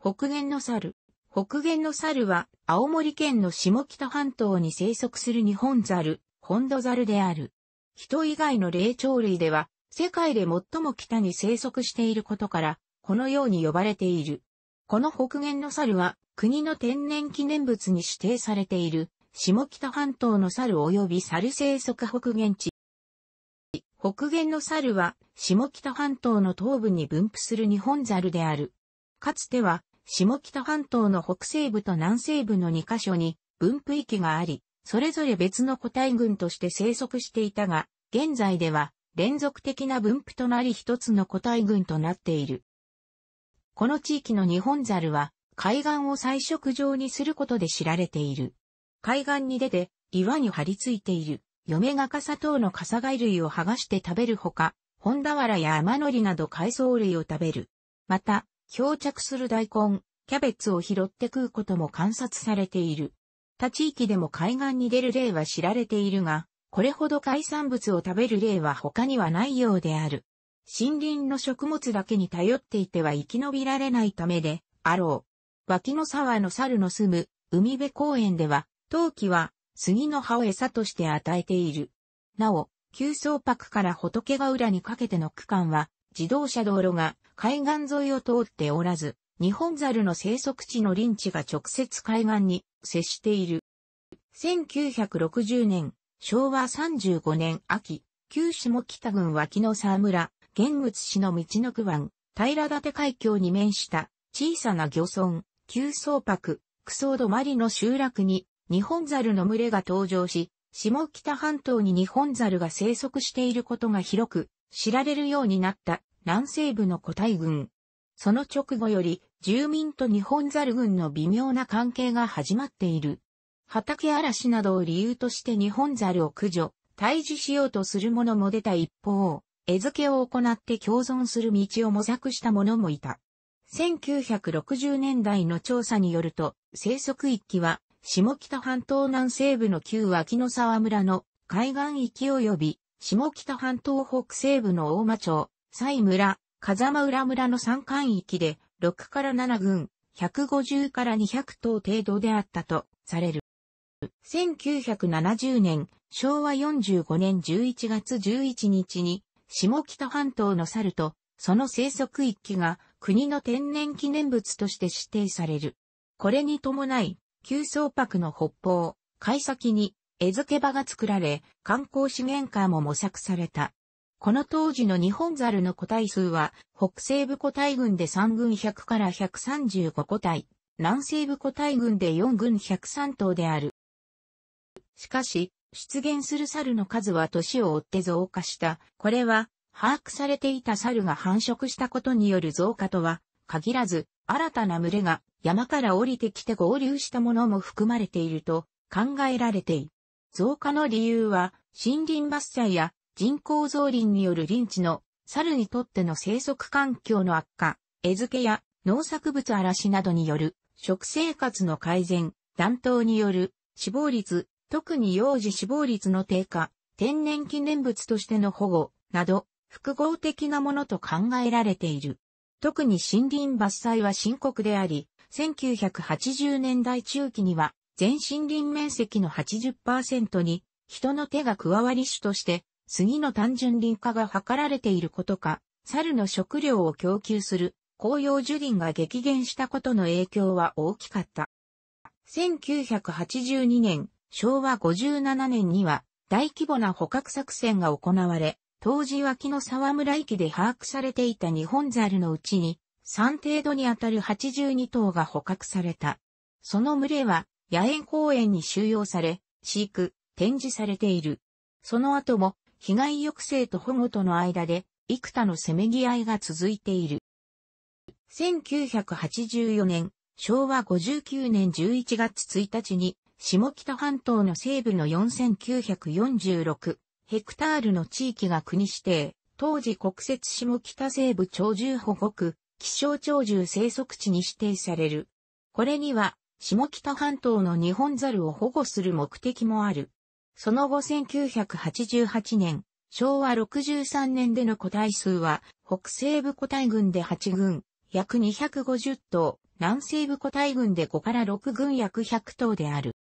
北限の猿。北限の猿は、青森県の下北半島に生息する日本猿、ホンド猿である。人以外の霊長類では、世界で最も北に生息していることから、このように呼ばれている。この北限の猿は、国の天然記念物に指定されている、下北半島の猿及び猿生息北限地。北限の猿は、下北半島の東部に分布する日本猿である。かつては、下北半島の北西部と南西部の2カ所に分布域があり、それぞれ別の個体群として生息していたが、現在では連続的な分布となり一つの個体群となっている。この地域のニホンザルは海岸を彩色状にすることで知られている。海岸に出て岩に張り付いている、嫁がかさ等のカサ貝類を剥がして食べるほか、ホンダワラやアマノリなど海藻類を食べる。また、漂着する大根、キャベツを拾って食うことも観察されている。他地域でも海岸に出る例は知られているが、これほど海産物を食べる例は他にはないようである。森林の食物だけに頼っていては生き延びられないためで、あろう。脇の沢の猿の住む海辺公園では、陶器は杉の葉を餌として与えている。なお、急走泊から仏ヶ浦にかけての区間は、自動車道路が海岸沿いを通っておらず、日本猿の生息地の林地が直接海岸に接している。1960年、昭和35年秋、九州も北郡脇の沢村、玄仏市の道の区湾、平立海峡に面した小さな漁村、旧宗泊、クソードマリの集落に日本猿の群れが登場し、下北半島に日本猿が生息していることが広く知られるようになった南西部の古代軍。その直後より、住民と日本猿軍の微妙な関係が始まっている。畑嵐などを理由として日本猿を駆除、退治しようとする者も出た一方、餌付けを行って共存する道を模索した者もいた。1960年代の調査によると、生息域は、下北半島南西部の旧脇野沢村の海岸域及び、下北半島北西部の大間町、西村、風間浦村の山間域で、6から7軍、150から200頭程度であったとされる。1970年、昭和45年11月11日に、下北半島の猿と、その生息域が国の天然記念物として指定される。これに伴い、旧宗泊の北方、海先に、餌付け場が作られ、観光資源化も模索された。この当時の日本猿の個体数は、北西部個体群で3軍100から135個体、南西部個体群で4軍103頭である。しかし、出現する猿の数は年を追って増加した。これは、把握されていた猿が繁殖したことによる増加とは、限らず、新たな群れが山から降りてきて合流したものも含まれていると考えられている。増加の理由は、森林伐採や人工増林による林地の猿にとっての生息環境の悪化、餌付けや農作物荒らしなどによる食生活の改善、暖冬による死亡率、特に幼児死亡率の低下、天然記念物としての保護、など、複合的なものと考えられている。特に森林伐採は深刻であり、1980年代中期には全森林面積の80%に人の手が加わり種として杉の単純林化が図られていることか、猿の食料を供給する紅葉樹林が激減したことの影響は大きかった。1982年、昭和57年には大規模な捕獲作戦が行われ、当時脇の沢村駅で把握されていた日本猿のうちに、3程度にあたる82頭が捕獲された。その群れは、野園公園に収容され、飼育、展示されている。その後も、被害抑制と保護との間で、幾多のせめぎ合いが続いている。1984年、昭和59年11月1日に、下北半島の西部の4946ヘクタールの地域が国指定、当時国設下北西部鳥獣保護区、気象鳥獣生息地に指定される。これには、下北半島の日本猿を保護する目的もある。その後1988年、昭和63年での個体数は、北西部個体群で8群、約250頭、南西部個体群で5から6群約100頭である。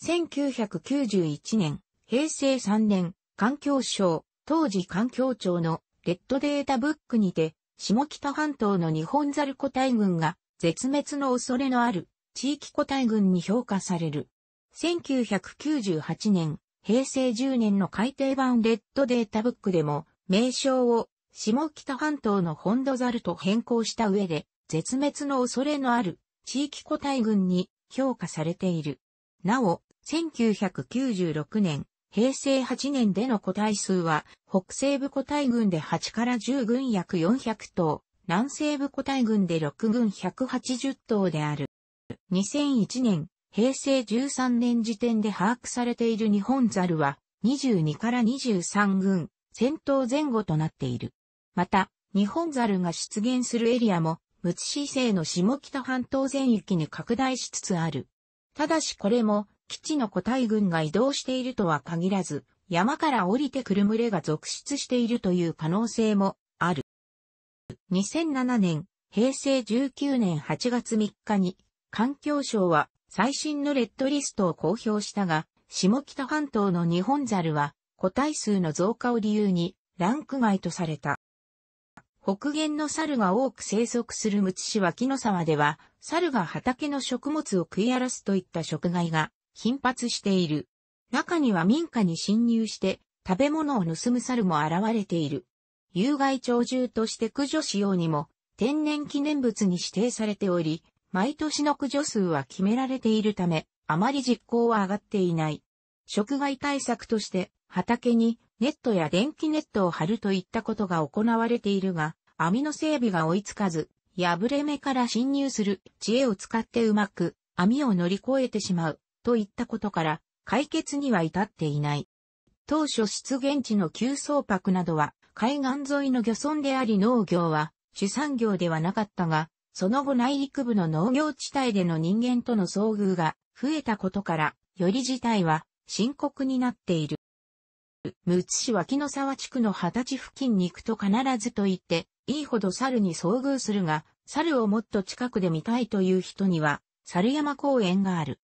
1991年、平成3年、環境省、当時環境庁のレッドデータブックにて、下北半島の日本ザル個体群が絶滅の恐れのある地域個体群に評価される1998年、平成10年の改訂版レッドデータブックでも、名称を下北半島のホンドザルと変更した上で、絶滅の恐れのある地域個体群に評価されている。なお、1996年、平成8年での個体数は、北西部個体群で8から10群約400頭、南西部個体群で6群180頭である。2001年、平成13年時点で把握されている日本ザルは22から23軍、戦闘前後となっている。また、日本ザルが出現するエリアも、ムツ市西の下北半島全域に拡大しつつある。ただしこれも、基地の個体群が移動しているとは限らず、山から降りてくる群れが続出しているという可能性もある。2007年、平成19年8月3日に、環境省は最新のレッドリストを公表したが、下北半島の日本ザルは個体数の増加を理由にランク外とされた。北限の猿が多く生息するむつ市脇の沢では、猿が畑の食物を食い荒らすといった食害が頻発している。中には民家に侵入して食べ物を盗む猿も現れている。有害鳥獣として駆除しようにも天然記念物に指定されており、毎年の駆除数は決められているため、あまり実行は上がっていない。食害対策として、畑にネットや電気ネットを張るといったことが行われているが、網の整備が追いつかず、破れ目から侵入する知恵を使ってうまく網を乗り越えてしまうといったことから、解決には至っていない。当初出現地の急走泊などは海岸沿いの漁村であり農業は主産業ではなかったが、その後内陸部の農業地帯での人間との遭遇が増えたことから、より事態は深刻になっている。むつ市脇の沢地区の二十歳付近に行くと必ずと言って、いいほど猿に遭遇するが、猿をもっと近くで見たいという人には、猿山公園がある。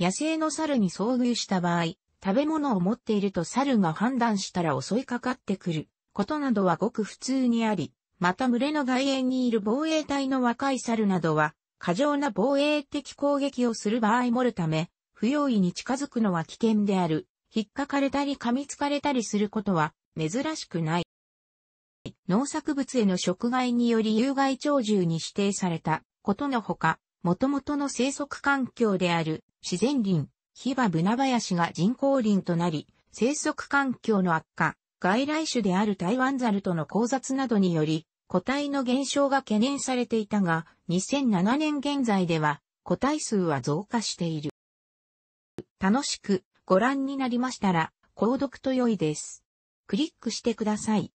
野生の猿に遭遇した場合、食べ物を持っていると猿が判断したら襲いかかってくることなどはごく普通にあり、また群れの外縁にいる防衛隊の若い猿などは、過剰な防衛的攻撃をする場合もるため、不用意に近づくのは危険である。引っかかれたり噛みつかれたりすることは珍しくない。農作物への食害により有害鳥獣に指定されたことのほか、元々の生息環境である自然林、ヒバブナ林が人工林となり、生息環境の悪化、外来種である台湾ザルとの交雑などにより、個体の減少が懸念されていたが、2007年現在では、個体数は増加している。楽しくご覧になりましたら、購読と良いです。クリックしてください。